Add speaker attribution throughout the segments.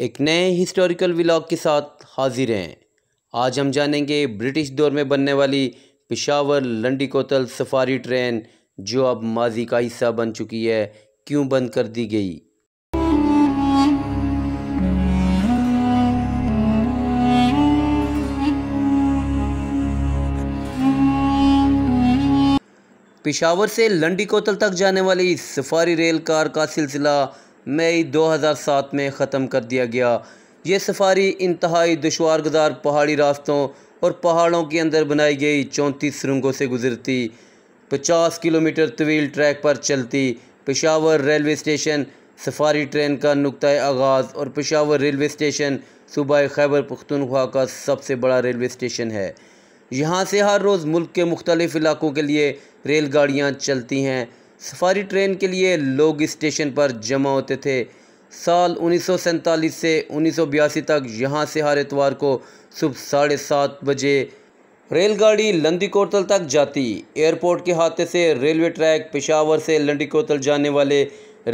Speaker 1: एक नए historical vlog के साथ हाजिर हैं आज हम जानेंगे ब्रिटिश दौर में बनने वाली पिशावर लंडी कोतल सफारी ट्रेन जो अब माजी का हिस्सा बन चुकी है क्यों बंद कर दी गई पिशावर से लंडी कोतल तक जाने वाली सफारी रेल कार का सिलसिला मई 2007 में ख़त्म कर दिया गया ये सफारी इंतहाई दुशवार गुजार पहाड़ी रास्तों और पहाड़ों के अंदर बनाई गई चौंतीस सुरंगों से गुजरती पचास किलोमीटर तवील ट्रैक पर चलती Peshawar railway station safari train का नुकतः आगाज़ और पेशावर रेलवे स्टेशन सूबा खैबर पख्तनख्वा का सबसे बड़ा रेलवे स्टेशन है यहाँ से हर रोज़ मुल्क के मुख्तलिफ़ इलाकों के लिए रेलगाड़ियाँ चलती हैं सफारी ट्रेन के लिए लोग स्टेशन पर जमा होते थे साल उन्नीस से उन्नीस तक यहाँ से हर एतवार को सुबह साढ़े सात बजे रेलगाड़ी लंदी कोतल तक जाती एयरपोर्ट के हाथे से रेलवे ट्रैक पेशावर से लंडी कोतल जाने वाले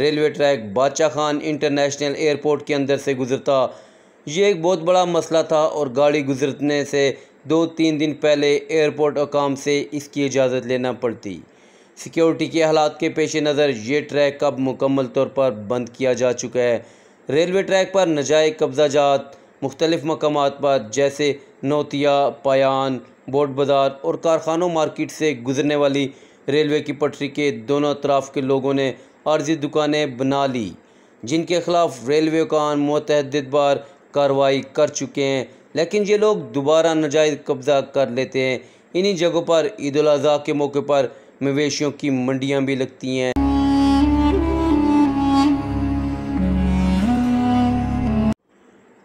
Speaker 1: रेलवे ट्रैक बादशाह खान इंटरनेशनल एयरपोर्ट के अंदर से गुजरता ये एक बहुत बड़ा मसला था और गाड़ी गुजरने से दो तीन दिन पहले एयरपोर्ट अकाम से इसकी इजाज़त लेना पड़ती सिक्योरिटी के हालात के पेश नज़र ये ट्रैक अब मुकम्मल तौर पर बंद किया जा चुका है रेलवे ट्रैक पर नजायज़ कब्जा जात मुख्तलिफ मकाम पर जैसे नोतिया पायान बोट बाज़ार और कारखानों मार्केट से गुजरने वाली रेलवे की पटरी के दोनों अतराफ़ के लोगों ने आर्जी दुकानें बना ली जिनके खिलाफ रेलवे कान मुतद बार कार्रवाई कर चुके हैं लेकिन ये लोग दोबारा नजायज़ कब्ज़ा कर लेते हैं इन्हीं जगहों पर ईद के मौके पर मवेशियों की मंडियाँ भी लगती हैं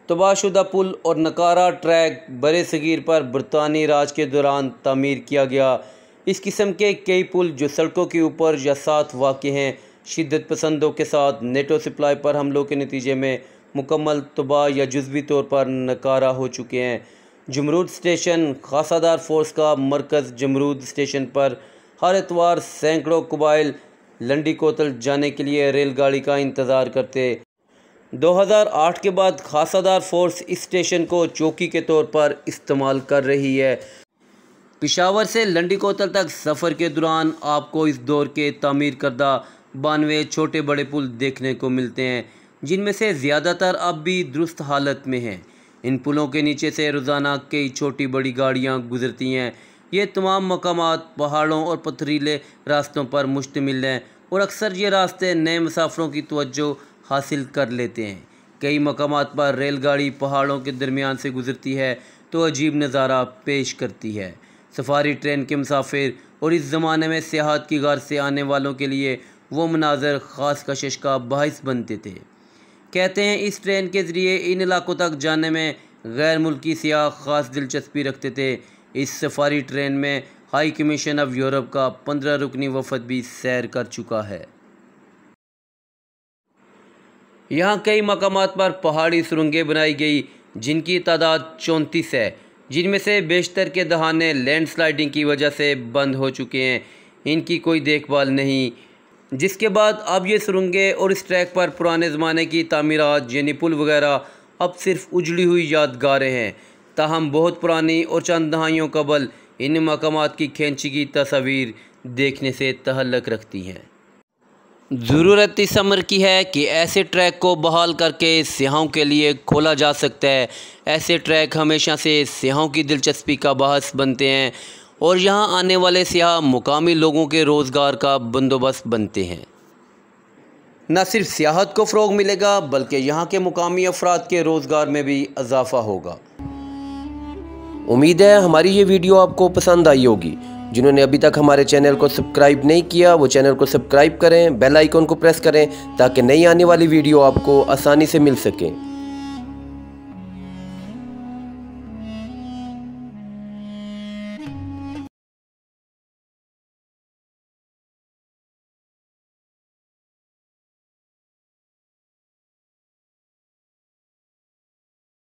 Speaker 1: तबाहशुदा तो पुल और नकारा ट्रैक बरे सगीर पर बरतानी राज के दौरान तमीर किया गया इस किस्म के कई पुल जो सड़कों के ऊपर या साथ वाक़ हैं शिदत पसंदों के साथ नेटो सप्लाई पर हमलों के नतीजे में मुकम्मल तबाह या जज्वी तौर पर नकारा हो चुके हैं जमरूद स्टेशन खासादार फोर्स का मरकज़ जमरूद स्टेशन पर हर एतवार सैकड़ों कबाइल लंडी कोतल जाने के लिए रेलगाड़ी का इंतज़ार करते 2008 के बाद खासादार फोर्स इस स्टेशन को चौकी के तौर पर इस्तेमाल कर रही है पिशावर से लंडी कोतल तक सफ़र के दौरान आपको इस दौर के तमीर करदा बानवे छोटे बड़े पुल देखने को मिलते हैं जिनमें से ज़्यादातर अब भी दुरुस्त हालत में हैं इन पुलों के नीचे से रोज़ाना कई छोटी बड़ी गाड़ियाँ गुजरती हैं ये तमाम मकाम पहाड़ों और पथरीले रास्तों पर मुश्तमिल हैं और अक्सर ये रास्ते नए मुसाफरों की तवज्जो हासिल कर लेते हैं कई मकाम पर रेलगाड़ी पहाड़ों के दरमियान से गुजरती है तो अजीब नज़ारा पेश करती है सफारी ट्रेन के मुसाफिर और इस ज़माने में सियाहत की गार से आने वालों के लिए वो मनाजर ख़ास कशिश का बाहिस बनते थे कहते हैं इस ट्रेन के ज़रिए इन इलाकों तक जाने में गैर मुल्की सियाह ख़ास दिलचस्पी रखते थे इस सफारी ट्रेन में हाई कमीशन ऑफ यूरोप का पंद्रह रुकनी वफद भी सैर कर चुका है यहाँ कई मकाम पर पहाड़ी सुरंगें बनाई गई जिनकी तादाद चौंतीस है जिनमें से बेशतर के दहाने लैंडस्लाइडिंग की वजह से बंद हो चुके हैं इनकी कोई देखभाल नहीं जिसके बाद अब ये सुरंगें और इस ट्रैक पर पुराने ज़माने की तमीरत यानी पुल वगैरह अब सिर्फ उजड़ी हुई यादगारें हैं ताहम बहुत पुरानी और चंद दहाइयों कबल इन मकाम की खींची की तस्वीर देखने से तहलक रखती हैं ज़रूरत इस अमर की है कि ऐसे ट्रैक को बहाल करके सियाहों के लिए खोला जा सकता है ऐसे ट्रैक हमेशा से सियाहों की दिलचस्पी का बहस बनते हैं और यहाँ आने वाले सियाह मुकामी लोगों के रोज़गार का बंदोबस्त बनते हैं न सिर्फ सियाहत को फ़रोग मिलेगा बल्कि यहाँ के मुकामी अफराद के रोज़गार में भी इजाफ़ा होगा उम्मीद है हमारी ये वीडियो आपको पसंद आई होगी जिन्होंने अभी तक हमारे चैनल को सब्सक्राइब नहीं किया वो चैनल को सब्सक्राइब करें बेल आइकन को प्रेस करें ताकि नई आने वाली वीडियो आपको आसानी से मिल सके